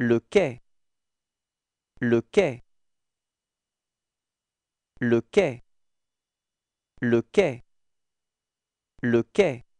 le quai le quai le quai le quai le quai